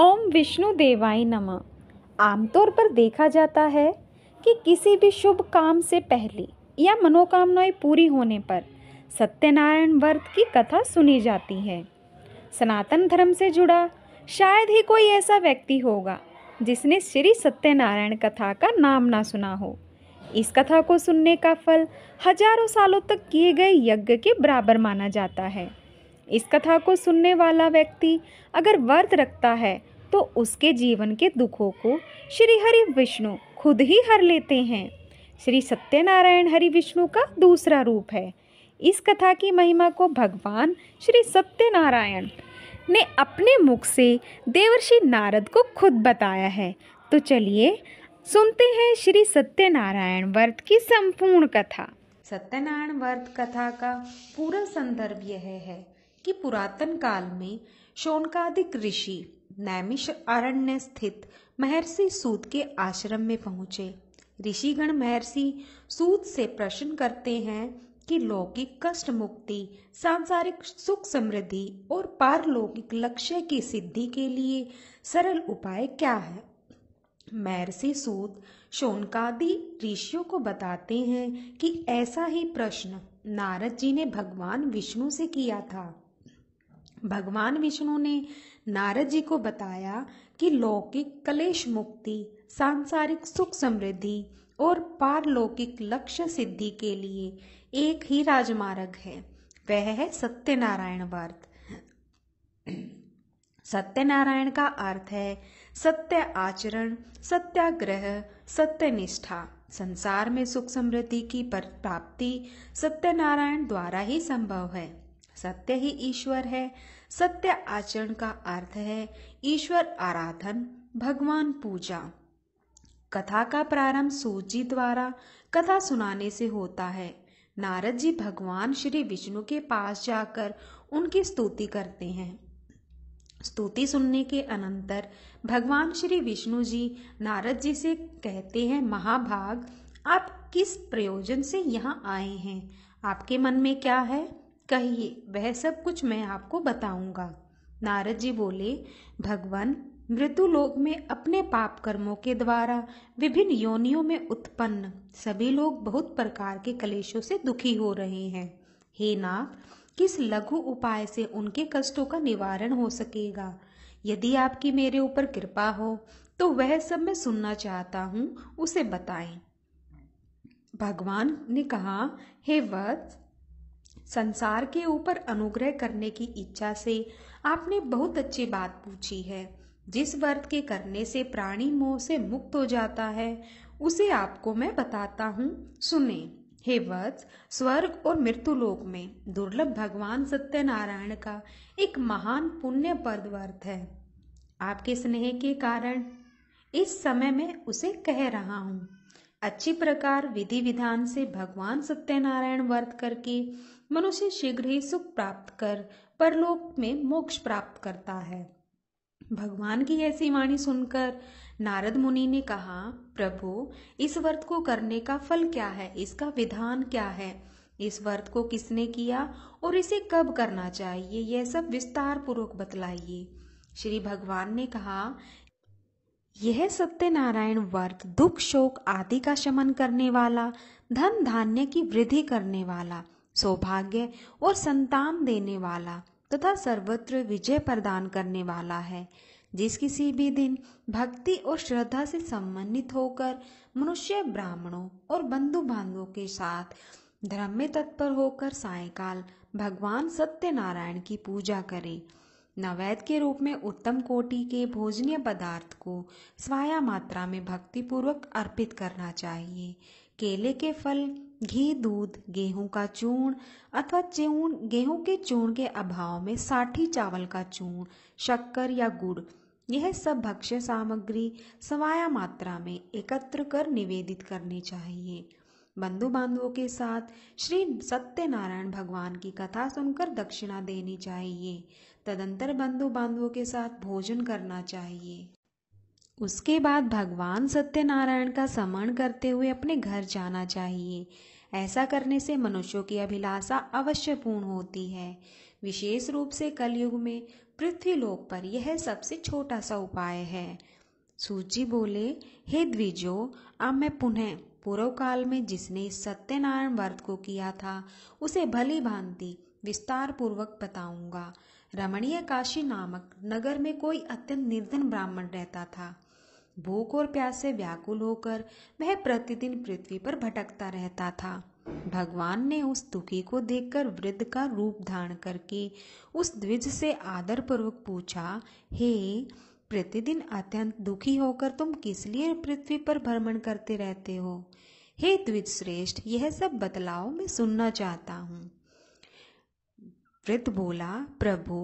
ओम विष्णु देवाय नमः आमतौर पर देखा जाता है कि किसी भी शुभ काम से पहले या मनोकामनाएं पूरी होने पर सत्यनारायण व्रत की कथा सुनी जाती है सनातन धर्म से जुड़ा शायद ही कोई ऐसा व्यक्ति होगा जिसने श्री सत्यनारायण कथा का नाम ना सुना हो इस कथा को सुनने का फल हजारों सालों तक किए गए यज्ञ के बराबर माना जाता है इस कथा को सुनने वाला व्यक्ति अगर व्रत रखता है तो उसके जीवन के दुखों को श्री हरि विष्णु खुद ही हर लेते हैं श्री सत्यनारायण हरि विष्णु का दूसरा रूप है इस कथा की महिमा को भगवान श्री सत्यनारायण ने अपने मुख से देवर्षि नारद को खुद बताया है तो चलिए सुनते हैं श्री सत्यनारायण व्रत की संपूर्ण कथा सत्यनारायण व्रत कथा का पूरा संदर्भ यह है कि पुरातन काल में शोनकादिक ऋषि नैमिष अरण्य स्थित महर्षि सूद के आश्रम में पहुंचे ऋषिगण महर्षि सूद से प्रश्न करते हैं कि लौकिक कष्ट मुक्ति सांसारिक सुख समृद्धि और पारलौकिक लक्ष्य की सिद्धि के लिए सरल उपाय क्या है महर्षि सूद शोनकादि ऋषियों को बताते हैं कि ऐसा ही प्रश्न नारद जी ने भगवान विष्णु से किया था भगवान विष्णु ने नारद जी को बताया कि लौकिक कलेश मुक्ति सांसारिक सुख समृद्धि और पारलौकिक लक्ष्य सिद्धि के लिए एक ही राजमार्ग है वह है सत्यनारायण व्रत सत्यनारायण का अर्थ है सत्य आचरण सत्याग्रह सत्यनिष्ठा संसार में सुख समृद्धि की प्राप्ति सत्यनारायण द्वारा ही संभव है सत्य ही ईश्वर है सत्य आचरण का अर्थ है ईश्वर आराधन भगवान पूजा कथा का प्रारंभ सूजी द्वारा कथा सुनाने से होता है नारद जी भगवान श्री विष्णु के पास जाकर उनकी स्तुति करते हैं स्तुति सुनने के अनंतर भगवान श्री विष्णु जी नारद जी से कहते हैं महाभाग आप किस प्रयोजन से यहाँ आए हैं आपके मन में क्या है कहिए वह सब कुछ मैं आपको बताऊंगा नारद जी बोले भगवान मृत्यु लोक में अपने पाप कर्मों के द्वारा विभिन्न योनियों में उत्पन्न सभी लोग बहुत प्रकार के कलेशों से दुखी हो रहे हैं हे नाथ किस लघु उपाय से उनके कष्टों का निवारण हो सकेगा यदि आपकी मेरे ऊपर कृपा हो तो वह सब मैं सुनना चाहता हूँ उसे बताएं भगवान ने कहा हे वत्स संसार के ऊपर अनुग्रह करने की इच्छा से आपने बहुत अच्छी बात पूछी है जिस व्रत के करने से प्राणी मोह से मुक्त हो जाता है उसे आपको मैं बताता हूँ सुने हे वत्स स्वर्ग और मृत्यु लोक में दुर्लभ भगवान सत्यनारायण का एक महान पुण्य पद व्रत है आपके स्नेह के कारण इस समय मैं उसे कह रहा हूँ अच्छी प्रकार विधि विधान से भगवान सत्यनारायण व्रत करके मनुष्य शीघ्र ही सुख प्राप्त कर परलोक में मोक्ष प्राप्त करता है भगवान की ऐसी वाणी सुनकर नारद मुनि ने कहा प्रभु इस व्रत को करने का फल क्या है इसका विधान क्या है इस व्रत को किसने किया और इसे कब करना चाहिए यह सब विस्तार पूर्वक बतलाइए श्री भगवान ने कहा यह सत्यनारायण व्रत दुख शोक आदि का शमन करने वाला धन धान्य की वृद्धि करने वाला सौभाग्य और संतान देने वाला तथा सर्वत्र विजय प्रदान करने वाला है जिस किसी भी दिन भक्ति और श्रद्धा से सम्मानित होकर मनुष्य ब्राह्मणों और बंधु बांधवों के साथ धर्म में तत्पर होकर सायकाल भगवान सत्यनारायण की पूजा करे नवैद के रूप में उत्तम कोटि के भोजनीय पदार्थ को स्वाया मात्रा में भक्ति पूर्वक अर्पित करना चाहिए केले के फल घी दूध गेहूं का चूर्ण अथवा चूर्ण गेहूं के चूर्ण के अभाव में साठी चावल का चूर्ण शक्कर या गुड़ यह सब भक्ष्य सामग्री समाया मात्रा में एकत्र कर निवेदित करनी चाहिए बंधु बांधवों के साथ श्री सत्यनारायण भगवान की कथा सुनकर दक्षिणा देनी चाहिए तदंतर बंधु बांधवों के साथ भोजन करना चाहिए उसके बाद भगवान सत्यनारायण का समरण करते हुए अपने घर जाना चाहिए ऐसा करने से मनुष्यों की अभिलाषा अवश्य पूर्ण होती है विशेष रूप से कलयुग में पृथ्वी लोक पर यह सबसे छोटा सा उपाय है सूची बोले हे द्विजो अब मैं पुनः पूर्व काल में जिसने सत्यनारायण व्रत को किया था उसे भली भांति विस्तार पूर्वक बताऊंगा रमणीय काशी नामक नगर में कोई अत्यंत निर्धन ब्राह्मण रहता था भूख और प्यास से व्याकुल होकर वह प्रतिदिन पृथ्वी पर भटकता रहता था भगवान ने उस दुखी को देखकर वृद्ध का रूप धारण करके उस द्विज से पूर्वक पूछा हे प्रतिदिन अत्यंत दुखी होकर तुम किस लिए पृथ्वी पर भ्रमण करते रहते हो हे द्विज श्रेष्ठ यह सब बतलाओ मैं सुनना चाहता हूँ वृद्ध बोला प्रभु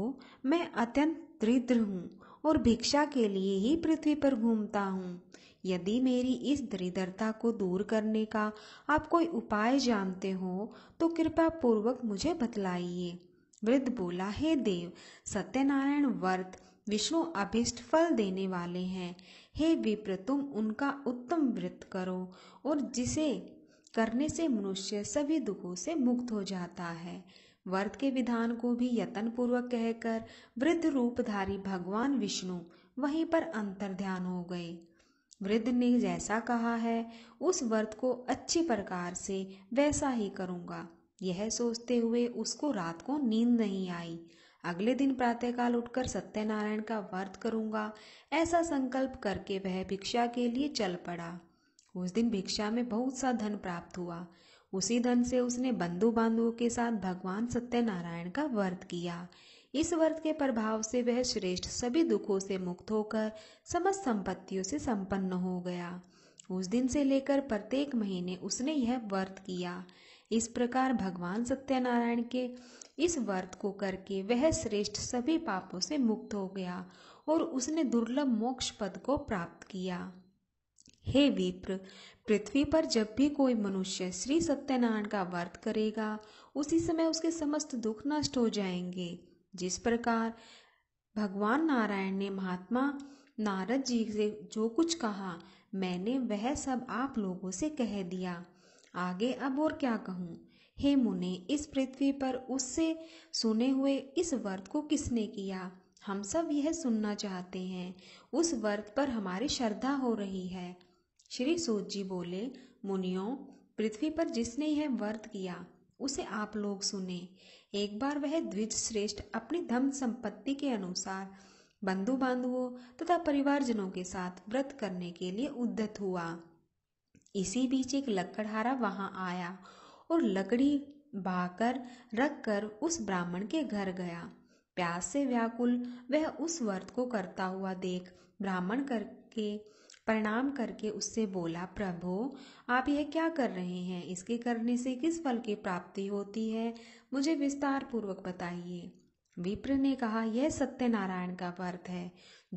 मैं अत्यंत दरिद्र हूँ और भिक्षा के लिए ही पृथ्वी पर घूमता हूँ यदि मेरी इस दरिद्रता को दूर करने का आप कोई उपाय जानते हो तो कृपा पूर्वक मुझे बतलाइए वृद्ध बोला हे देव सत्यनारायण व्रत विष्णु अभिष्ट फल देने वाले हैं हे विप्र तुम उनका उत्तम व्रत करो और जिसे करने से मनुष्य सभी दुखों से मुक्त हो जाता है वर्त के विधान को भी पूर्वक कहकर वृद्ध रूपधारी भगवान विष्णु वहीं पर अंतर ध्यान हो गए वृद्ध ने जैसा कहा है उस वर्त को अच्छी प्रकार से वैसा ही करूंगा यह सोचते हुए उसको रात को नींद नहीं आई अगले दिन प्रातःकाल उठकर सत्यनारायण का वर्त करूंगा ऐसा संकल्प करके वह भिक्षा के लिए चल पड़ा उस दिन भिक्षा में बहुत सा धन प्राप्त हुआ उसी धन से उसने बंधु बांधुओं के साथ भगवान सत्यनारायण का व्रत किया इस व्रत के प्रभाव से वह श्रेष्ठ सभी दुखों से मुक्त होकर समस्त संपत्तियों से संपन्न हो गया उस दिन से लेकर प्रत्येक महीने उसने यह व्रत किया इस प्रकार भगवान सत्यनारायण के इस व्रत को करके वह श्रेष्ठ सभी पापों से मुक्त हो गया और उसने दुर्लभ मोक्ष पद को प्राप्त किया हे विप्र पृथ्वी पर जब भी कोई मनुष्य श्री सत्यनारायण का वर्त करेगा उसी समय उसके समस्त दुख नष्ट हो जाएंगे जिस प्रकार भगवान नारायण ने महात्मा नारद जी से जो कुछ कहा मैंने वह सब आप लोगों से कह दिया आगे अब और क्या कहूँ हे मुने इस पृथ्वी पर उससे सुने हुए इस वर्त को किसने किया हम सब यह सुनना चाहते हैं उस वर्त पर हमारी श्रद्धा हो रही है श्री सूत जी बोले मुनियों पृथ्वी पर जिसने यह वर्त किया उसे आप लोग सुने एक बार वह द्विज श्रेष्ठ अपनी धम संपत्ति के अनुसार बंधु बांधुओं तथा परिवारजनों के साथ व्रत करने के लिए उद्धत हुआ इसी बीच एक लकड़हारा वहां आया और लकड़ी बाकर रख कर उस ब्राह्मण के घर गया प्यास से व्याकुल वह उस व्रत को करता हुआ देख ब्राह्मण करके प्रणाम करके उससे बोला प्रभु आप यह क्या कर रहे हैं इसके करने से किस फल की प्राप्ति होती है मुझे विस्तार पूर्वक बताइए विप्र ने कहा यह सत्यनारायण का वर्त है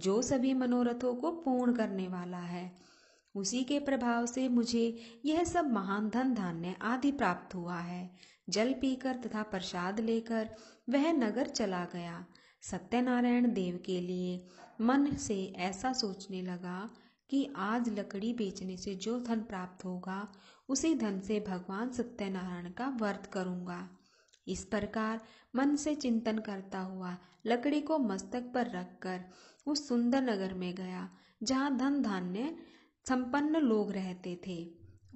जो सभी मनोरथों को पूर्ण करने वाला है उसी के प्रभाव से मुझे यह सब महान धन धान्य आदि प्राप्त हुआ है जल पीकर तथा प्रसाद लेकर वह नगर चला गया सत्यनारायण देव के लिए मन से ऐसा सोचने लगा कि आज लकड़ी बेचने से जो धन प्राप्त होगा उसी धन से भगवान सत्यनारायण का व्रत करूंगा इस प्रकार मन से चिंतन करता हुआ लकड़ी को मस्तक पर रखकर उस सुंदर नगर में गया जहाँ धन धान्य संपन्न लोग रहते थे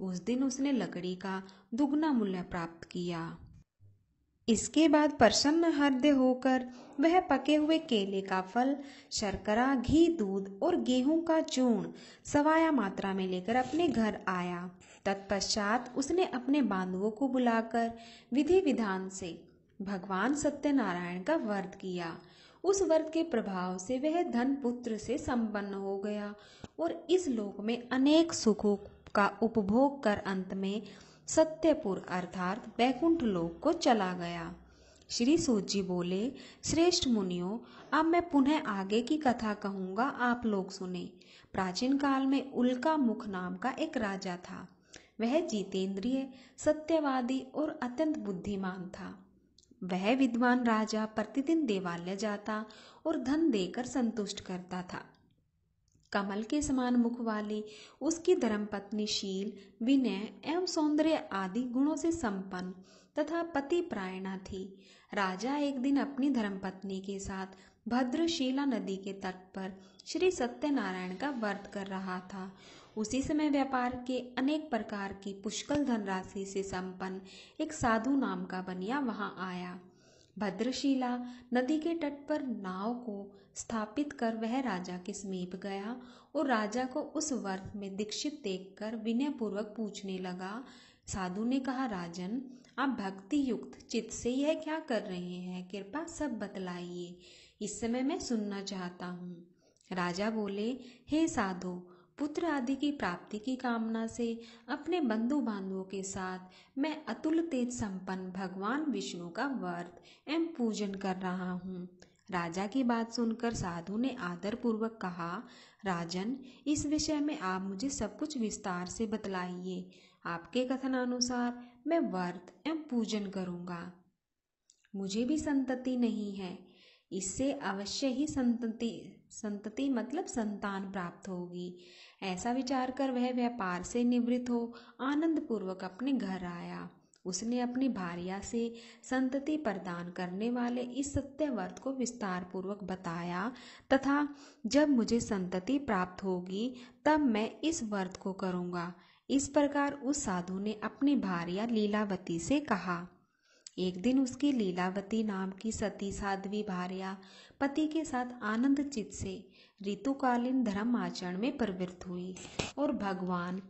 उस दिन उसने लकड़ी का दुगना मूल्य प्राप्त किया इसके बाद प्रसन्न हृदय होकर वह पके हुए केले का फल शर्करा घी दूध और गेहूं का चूर्ण सवाया मात्रा में लेकर अपने घर आया तत्पश्चात उसने अपने बांधवों को बुलाकर विधि विधान से भगवान सत्यनारायण का वर्त किया उस वर्त के प्रभाव से वह धन पुत्र से संपन्न हो गया और इस लोक में अनेक सुखों का उपभोग कर अंत में सत्यपुर अर्थात बैकुंठ लोक को चला गया श्री सूत जी बोले श्रेष्ठ मुनियों अब मैं पुनः आगे की कथा कहूंगा आप लोग सुने प्राचीन काल में उल्का मुख नाम का एक राजा था वह जितेंद्रिय सत्यवादी और अत्यंत बुद्धिमान था वह विद्वान राजा प्रतिदिन देवालय जाता और धन देकर संतुष्ट करता था कमल के समान मुख वाली उसकी शील विनय एवं सौंदर्य आदि गुणों से संपन्न तथा पति प्रायणा थी राजा एक दिन अपनी धर्मपत्नी के साथ भद्रशीला नदी के तट पर श्री सत्यनारायण का व्रत कर रहा था उसी समय व्यापार के अनेक प्रकार की पुष्कल धनराशि से संपन्न एक साधु नाम का बनिया वहां आया भद्रशिला नदी के तट पर नाव को स्थापित कर वह राजा के समीप गया और राजा को उस वर्त में दीक्षित देखकर विनयपूर्वक पूछने लगा साधु ने कहा राजन आप भक्ति युक्त चित से यह क्या कर रहे हैं कृपा सब बतलाइए इस समय मैं सुनना चाहता हूँ राजा बोले हे साधु पुत्र आदि की प्राप्ति की कामना से अपने बंधु बांधवों के साथ मैं अतुल तेज संपन्न भगवान विष्णु का व्रत एवं पूजन कर रहा हूँ राजा की बात सुनकर साधु ने आदर पूर्वक कहा राजन इस विषय में आप मुझे सब कुछ विस्तार से बतलाइए आपके कथनानुसार मैं व्रत एवं पूजन करूँगा मुझे भी संतति नहीं है इससे अवश्य ही संतति संतति मतलब संतान प्राप्त होगी ऐसा विचार कर वह व्यापार से निवृत्त हो आनंद पूर्वक अपने घर आया उसने अपनी भारिया से संतति प्रदान करने वाले इस सत्य वर्त को विस्तार पूर्वक बताया तथा जब मुझे संतति प्राप्त होगी तब मैं इस व्रत को करूँगा इस प्रकार उस साधु ने अपनी भारिया लीलावती से कहा एक दिन उसकी लीलावती नाम की सती साध्वी भार्या पति के साथ आनंद चित से ऋतुकालीन धर्म आचरण में प्रवृत्त हुई और भगवान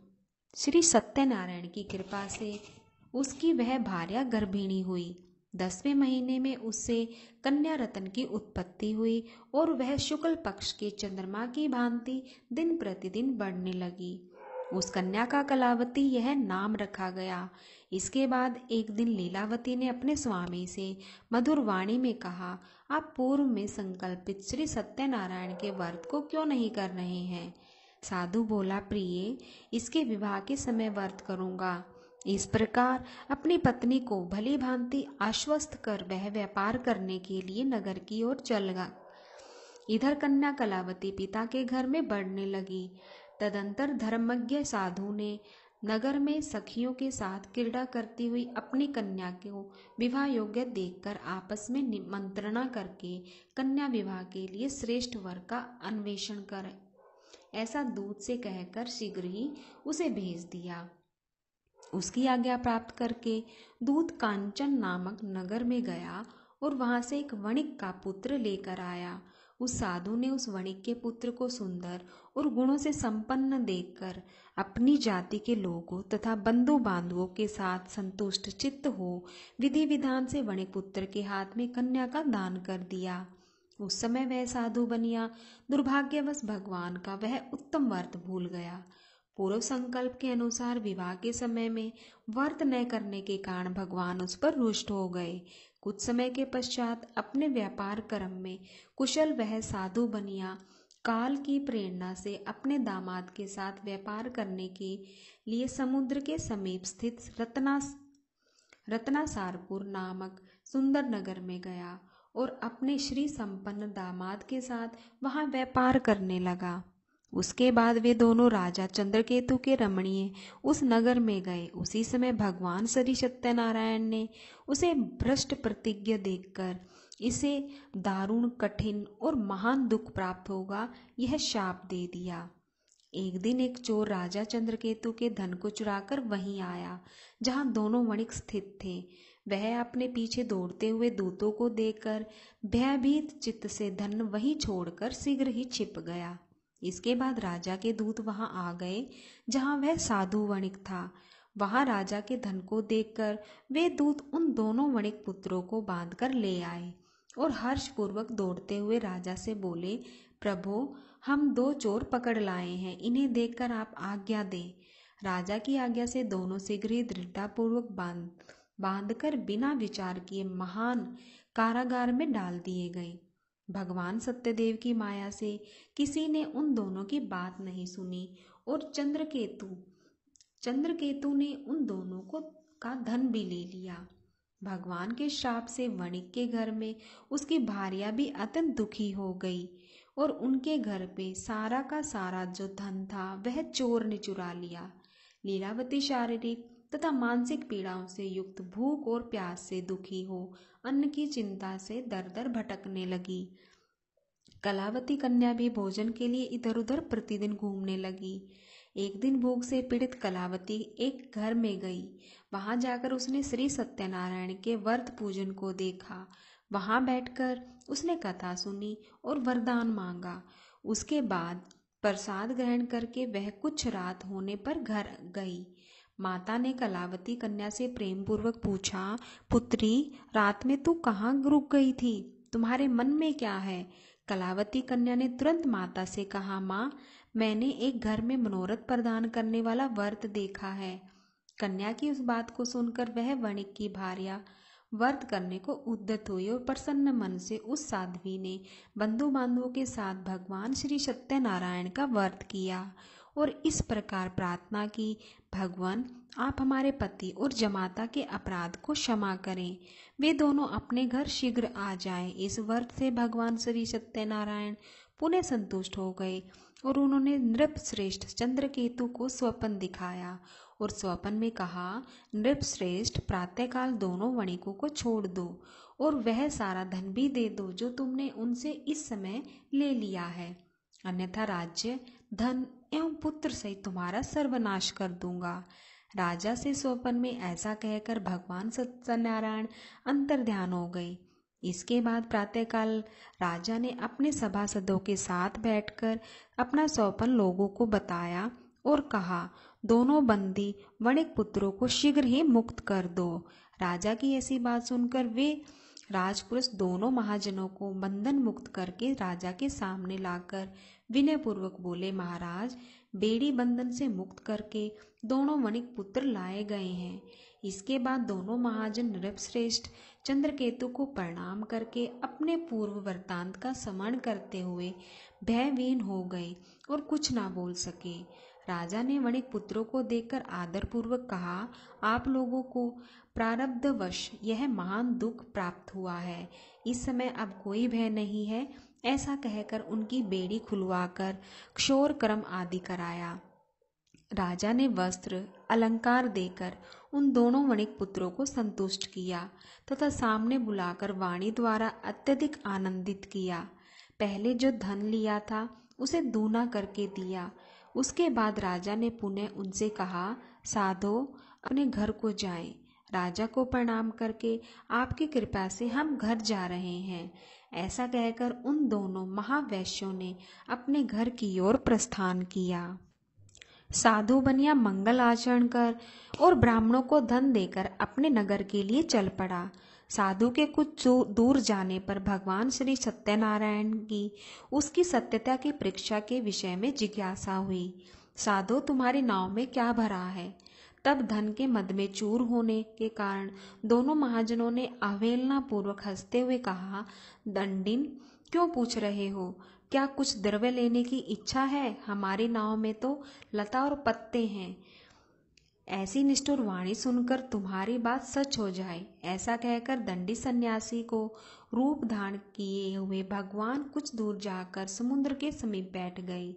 श्री सत्यनारायण की कृपा से उसकी वह भार्या गर्भिणी हुई दसवें महीने में उससे कन्या रतन की उत्पत्ति हुई और वह शुक्ल पक्ष के चंद्रमा की भांति दिन प्रतिदिन बढ़ने लगी उस कन्या का कलावती यह नाम रखा गया इसके बाद एक दिन लीलावती ने अपने स्वामी से मधुर वाणी में कहा आप पूर्व में संकल्पित श्री सत्यनारायण के व्रत को क्यों नहीं कर रहे हैं साधु बोला प्रिय इसके विवाह के समय व्रत करूंगा इस प्रकार अपनी पत्नी को भली भांति आश्वस्त कर वह व्यापार करने के लिए नगर की ओर चल गया इधर कन्या कलावती पिता के घर में बढ़ने लगी तदंतर धर्मज्ञ साधु ने नगर में सखियों के साथ क्रीड़ा करती हुई अपनी कन्या को विवाह योग्य देखकर आपस में निमंत्रणा करके कन्या विवाह के लिए श्रेष्ठ वर का अन्वेषण कर ऐसा दूध से कहकर शीघ्र ही उसे भेज दिया उसकी आज्ञा प्राप्त करके दूध कांचन नामक नगर में गया और वहां से एक वणिक का पुत्र लेकर आया उस साधु ने उस वणिक के पुत्र को सुंदर और गुणों से संपन्न देखकर अपनी जाति के लोगों तथा बंधु बांधवों के साथ संतुष्ट चित्त हो विधि विधान से वणिक पुत्र के हाथ में कन्या का दान कर दिया उस समय वह साधु बनिया दुर्भाग्यवश भगवान का वह उत्तम वर्त भूल गया पूर्व संकल्प के अनुसार विवाह के समय में वर्त न करने के कारण भगवान उस पर रुष्ट हो गए कुछ समय के पश्चात अपने व्यापार कर्म में कुशल वह साधु बनिया काल की प्रेरणा से अपने दामाद के साथ व्यापार करने के लिए समुद्र के समीप स्थित रत्ना रत्नासारपुर नामक सुंदर नगर में गया और अपने श्री संपन्न दामाद के साथ वहां व्यापार करने लगा उसके बाद वे दोनों राजा चंद्रकेतु के रमणीय उस नगर में गए उसी समय भगवान श्री सत्यनारायण ने उसे भ्रष्ट प्रतिज्ञा देखकर इसे दारुण कठिन और महान दुख प्राप्त होगा यह शाप दे दिया एक दिन एक चोर राजा चंद्रकेतु के धन को चुराकर वहीं आया जहां दोनों वणिक स्थित थे वह अपने पीछे दौड़ते हुए दूतों को देखकर भयभीत चित्त से धन वहीं छोड़कर शीघ्र ही छिप गया इसके बाद राजा के दूत वहां आ गए जहां वह साधु वणिक था वहां राजा के धन को देखकर वे दूत उन दोनों वणिक पुत्रों को बांधकर ले आए और हर्ष पूर्वक दौड़ते हुए राजा से बोले प्रभो हम दो चोर पकड़ लाए हैं इन्हें देखकर आप आज्ञा दें राजा की आज्ञा से दोनों शीघ्र ही दृढ़ता पूर्वक बांध बांधकर बिना विचार किए महान कारागार में डाल दिए गए भगवान सत्यदेव की माया से किसी ने उन दोनों की बात नहीं सुनी और चंद्रकेतु चंद्रकेतु ने उन दोनों को का धन भी ले लिया भगवान के शाप से वणिक के घर में उसकी भारिया भी अत्यंत दुखी हो गई और उनके घर पे सारा का सारा जो धन था वह चोर ने चुरा लिया लीलावती शारीरिक तथा मानसिक पीड़ाओं से युक्त भूख और प्यास से दुखी हो अन्न की चिंता से दर दर भटकने लगी कलावती कन्या भी भोजन के लिए इधर उधर प्रतिदिन घूमने लगी एक दिन भूख से पीड़ित कलावती एक घर में गई वहां जाकर उसने श्री सत्यनारायण के व्रत पूजन को देखा वहां बैठकर उसने कथा सुनी और वरदान मांगा उसके बाद प्रसाद ग्रहण करके वह कुछ रात होने पर घर गई माता ने कलावती कन्या से प्रेम पूर्वक पूछा पुत्री रात में तू कहाँ रुक गई थी तुम्हारे मन में क्या है कलावती कन्या ने तुरंत माता से कहा माँ मैंने एक घर में मनोरथ प्रदान करने वाला व्रत देखा है कन्या की उस बात को सुनकर वह वणिक की भार्या व्रत करने को उद्दत हुई और प्रसन्न मन से उस साध्वी ने बंधु बांधवों के साथ भगवान श्री सत्यनारायण का व्रत किया और इस प्रकार प्रार्थना की भगवान आप हमारे पति और जमाता के अपराध को क्षमा करें वे दोनों अपने घर शीघ्र आ जाएं इस वर्त से भगवान श्री सत्यनारायण पुनः संतुष्ट हो गए और उन्होंने नृप श्रेष्ठ चंद्रकेतु को स्वपन दिखाया और स्वपन में कहा नृप श्रेष्ठ प्रातःकाल दोनों वणिकों को छोड़ दो और वह सारा धन भी दे दो जो तुमने उनसे इस समय ले लिया है अन्यथा राज्य धन एवं पुत्र सहित तुम्हारा सर्वनाश कर दूंगा राजा से स्वपन में ऐसा कहकर भगवान सत्यनारायण अंतर ध्यान हो गए इसके बाद प्रातःकाल राजा ने अपने सभासदों के साथ बैठकर अपना स्वपन लोगों को बताया और कहा दोनों बंदी वणिक पुत्रों को शीघ्र ही मुक्त कर दो राजा की ऐसी बात सुनकर वे राजपुरुष दोनों महाजनों को बंधन मुक्त करके राजा के सामने लाकर विनयपूर्वक बोले महाराज बेड़ी बंधन से मुक्त करके दोनों वणिक पुत्र लाए गए हैं इसके बाद दोनों महाजन नृपश्रेष्ठ चंद्रकेतु को प्रणाम करके अपने पूर्व वृत्तांत का स्मरण करते हुए भयवीन हो गए और कुछ ना बोल सके राजा ने वणिक पुत्रों को देखकर आदरपूर्वक कहा आप लोगों को प्रारब्धवश यह महान दुख प्राप्त हुआ है इस समय अब कोई भय नहीं है ऐसा कहकर उनकी बेड़ी खुलवाकर क्षोर कर्म आदि कराया राजा ने वस्त्र अलंकार देकर उन दोनों वणिक पुत्रों को संतुष्ट किया तथा सामने बुलाकर वाणी द्वारा अत्यधिक आनंदित किया पहले जो धन लिया था उसे दूना करके दिया उसके बाद राजा ने पुनः उनसे कहा साधो अपने घर को जाएं राजा को प्रणाम करके आपकी कृपा से हम घर जा रहे हैं ऐसा कहकर उन दोनों महावैश्यों ने अपने घर की ओर प्रस्थान किया साधु बनिया मंगल आचरण कर और ब्राह्मणों को धन देकर अपने नगर के लिए चल पड़ा साधु के कुछ दूर जाने पर भगवान श्री सत्यनारायण की उसकी सत्यता की परीक्षा के विषय में जिज्ञासा हुई साधु तुम्हारी नाव में क्या भरा है तब धन के मद में चूर होने के कारण दोनों महाजनों ने अवेलना पूर्वक हंसते हुए कहा दंडिन क्यों पूछ रहे हो क्या कुछ द्रव्य लेने की इच्छा है हमारी नाव में तो लता और पत्ते हैं ऐसी निष्ठुर वाणी सुनकर तुम्हारी बात सच हो जाए ऐसा कहकर दंडी सन्यासी को रूप धारण किए हुए भगवान कुछ दूर जाकर समुद्र के समीप बैठ गए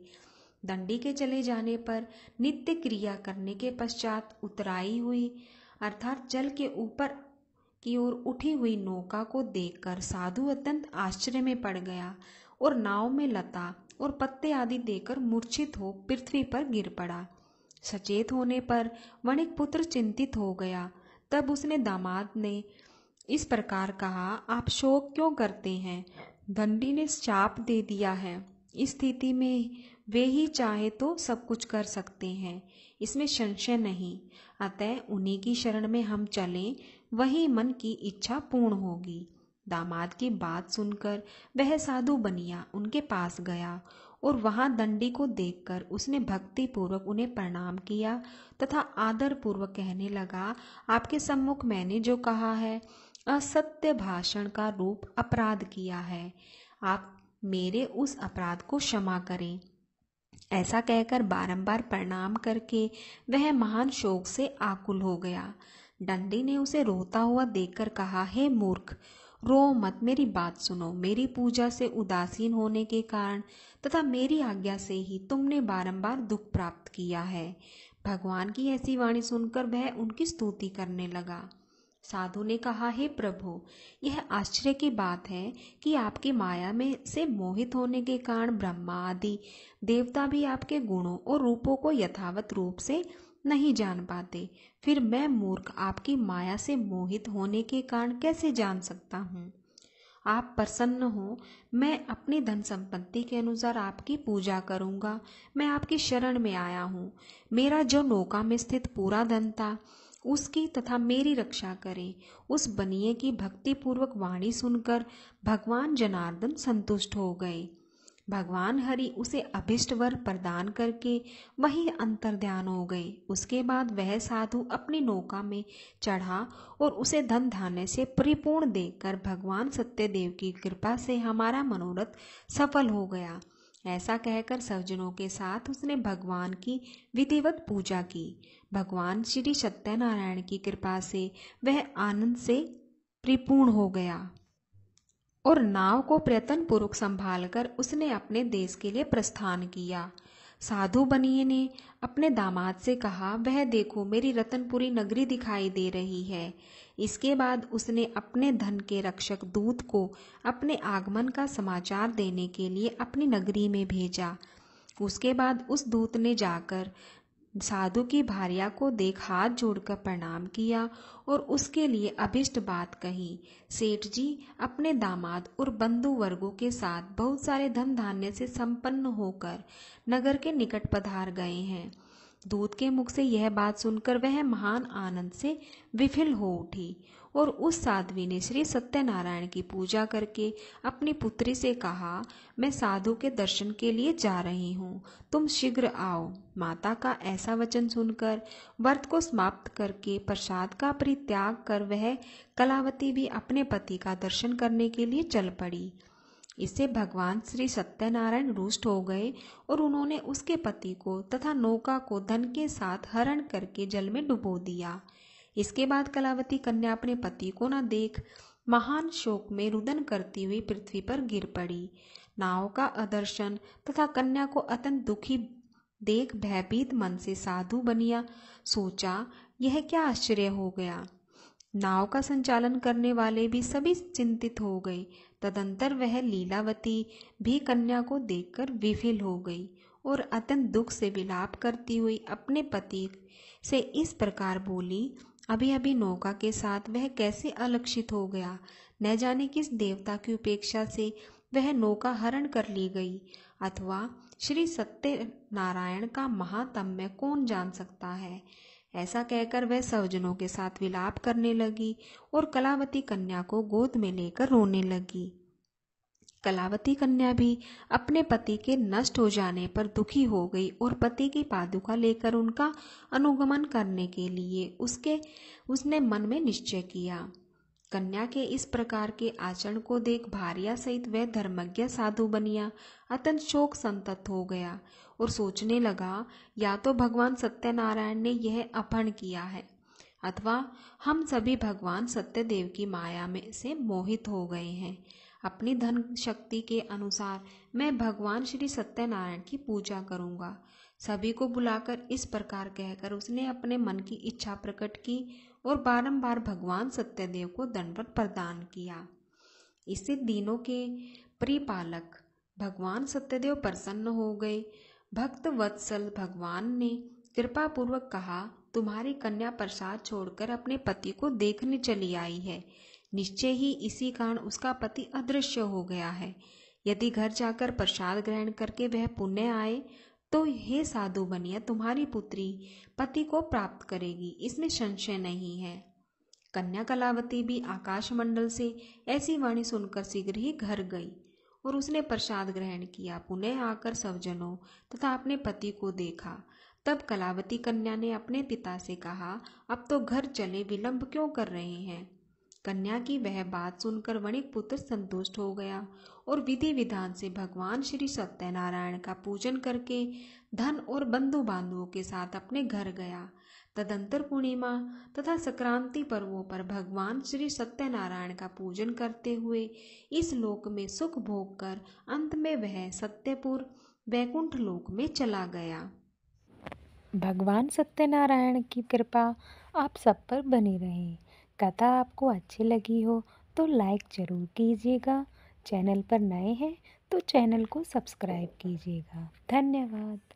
दंडी के चले जाने पर नित्य क्रिया करने के पश्चात उतराई हुई अर्थात जल के ऊपर की ओर उठी हुई नौका को देखकर साधु अत्यंत आश्चर्य में पड़ गया और नाव में लता और पत्ते आदि देकर मूर्छित हो पृथ्वी पर गिर पड़ा सचेत होने पर वणिक पुत्र चिंतित हो गया तब उसने दामाद ने इस प्रकार कहा आप शोक क्यों करते हैं दंडी ने शाप दे दिया है इस स्थिति में वे ही चाहे तो सब कुछ कर सकते हैं इसमें संशय नहीं अतः उन्हीं की शरण में हम चलें वही मन की इच्छा पूर्ण होगी दामाद की बात सुनकर वह साधु बनिया उनके पास गया और वहां दंडी को देखकर उसने भक्ति पूर्वक उन्हें प्रणाम किया तथा आदर पूर्वक कहने लगा आपके सम्मुख मैंने जो कहा है असत्य भाषण का रूप अपराध किया है आप मेरे उस अपराध को क्षमा करें ऐसा कहकर बारंबार प्रणाम करके वह महान शोक से आकुल हो गया डंडी ने उसे रोता हुआ देखकर कहा हे मूर्ख रो मत मेरी बात सुनो मेरी पूजा से उदासीन होने के कारण तथा मेरी आज्ञा से ही तुमने बारंबार दुख प्राप्त किया है भगवान की ऐसी वाणी सुनकर वह उनकी स्तुति करने लगा साधु ने कहा हे प्रभु यह आश्चर्य की बात है कि आपकी माया में से मोहित होने के कारण ब्रह्मा आदि देवता भी आपके गुणों और रूपों को यथावत रूप से नहीं जान पाते फिर मैं मूर्ख आपकी माया से मोहित होने के कारण कैसे जान सकता हूँ आप प्रसन्न हो मैं अपनी धन संपत्ति के अनुसार आपकी पूजा करूंगा मैं आपकी शरण में आया हूँ मेरा जो नौका में स्थित पूरा धन था उसकी तथा मेरी रक्षा करें उस बनिए की भक्तिपूर्वक वाणी सुनकर भगवान जनार्दन संतुष्ट हो गए भगवान हरि उसे अभिष्ट वर प्रदान करके अंतर अंतर्ध्यान हो गए उसके बाद वह साधु अपनी नौका में चढ़ा और उसे धन धान्य से परिपूर्ण देकर भगवान सत्यदेव की कृपा से हमारा मनोरथ सफल हो गया ऐसा कहकर सवजनों के साथ उसने भगवान की विधिवत पूजा की भगवान श्री सत्यनारायण की कृपा से वह आनंद से परिपूर्ण हो गया और नाव को प्रयत्न पूर्वक संभाल कर उसने अपने देश के लिए प्रस्थान किया साधु बनिए ने अपने दामाद से कहा वह देखो मेरी रतनपुरी नगरी दिखाई दे रही है इसके बाद उसने अपने धन के रक्षक दूत को अपने आगमन का समाचार देने के लिए अपनी नगरी में भेजा उसके बाद उस दूत ने जाकर साधु की भार्या को देख हाथ जोड़कर प्रणाम किया और उसके लिए अभिष्ट बात कही सेठ जी अपने दामाद और बंधु वर्गों के साथ बहुत सारे धन धान्य से संपन्न होकर नगर के निकट पधार गए हैं दूत के मुख से यह बात सुनकर वह महान आनंद से विफिल हो उठी और उस साध्वी ने श्री सत्यनारायण की पूजा करके अपनी पुत्री से कहा मैं साधु के दर्शन के लिए जा रही हूँ तुम शीघ्र आओ माता का ऐसा वचन सुनकर व्रत को समाप्त करके प्रसाद का परित्याग कर वह कलावती भी अपने पति का दर्शन करने के लिए चल पड़ी इससे भगवान श्री सत्यनारायण रुष्ट हो गए और उन्होंने उसके पति को तथा नौका को धन के साथ हरण करके जल में डुबो दिया इसके बाद कलावती कन्या अपने पति को न देख महान शोक में रुदन करती हुई पृथ्वी पर गिर पड़ी नाव का अदर्शन तथा कन्या को अत्यंत दुखी देख भयभीत मन से साधु बनिया सोचा यह क्या आश्चर्य हो गया नाव का संचालन करने वाले भी सभी चिंतित हो गए तदंतर वह लीलावती भी कन्या को देखकर विफिल हो गई और अत्यंत दुख से विलाप करती हुई अपने पति से इस प्रकार बोली अभी अभी नौका के साथ वह कैसे अलक्षित हो गया न जाने किस देवता की उपेक्षा से वह नौका हरण कर ली गई अथवा श्री सत्य नारायण का महातम्य कौन जान सकता है ऐसा कहकर वह सवजनों के साथ विलाप करने लगी और कलावती कन्या को गोद में लेकर रोने लगी कलावती कन्या भी अपने पति के नष्ट हो जाने पर दुखी हो गई और पति की पादुका लेकर उनका अनुगमन करने के लिए उसके उसने मन में निश्चय किया कन्या के इस प्रकार के आचरण को देख भारिया सहित वह धर्मज्ञ साधु बनिया अत्यंत शोक संतत हो गया और सोचने लगा या तो भगवान सत्यनारायण ने यह अपहरण किया है अथवा हम सभी भगवान सत्यदेव की माया में से मोहित हो गए हैं अपनी धन शक्ति के अनुसार मैं भगवान श्री सत्यनारायण की पूजा करूंगा सभी को बुलाकर इस प्रकार कहकर उसने अपने मन की इच्छा प्रकट की और बारंबार भगवान सत्यदेव को दंडवत प्रदान किया इससे दिनों के परिपालक भगवान सत्यदेव प्रसन्न हो गए भक्त वत्सल भगवान ने कृपा पूर्वक कहा तुम्हारी कन्या प्रसाद छोड़कर अपने पति को देखने चली आई है निश्चय ही इसी कारण उसका पति अदृश्य हो गया है यदि घर जाकर प्रसाद ग्रहण करके वह पुण्य आए तो हे साधु बनिया तुम्हारी पुत्री पति को प्राप्त करेगी इसमें संशय नहीं है कन्या कलावती भी आकाशमंडल से ऐसी वाणी सुनकर शीघ्र ही घर गई और उसने प्रसाद ग्रहण किया पुनः आकर सवजनों तथा अपने पति को देखा तब कलावती कन्या ने अपने पिता से कहा अब तो घर चले विलंब क्यों कर रहे हैं कन्या की वह बात सुनकर वणिक पुत्र संतुष्ट हो गया और विधि विधान से भगवान श्री सत्यनारायण का पूजन करके धन और बंधु बांधुओं के साथ अपने घर गया तदंतर पूर्णिमा तथा संक्रांति पर्वों पर भगवान श्री सत्यनारायण का पूजन करते हुए इस लोक में सुख भोग कर अंत में वह सत्यपुर वैकुंठ लोक में चला गया भगवान सत्यनारायण की कृपा आप सब पर बनी रहे कथा आपको अच्छी लगी हो तो लाइक ज़रूर कीजिएगा चैनल पर नए हैं तो चैनल को सब्सक्राइब कीजिएगा धन्यवाद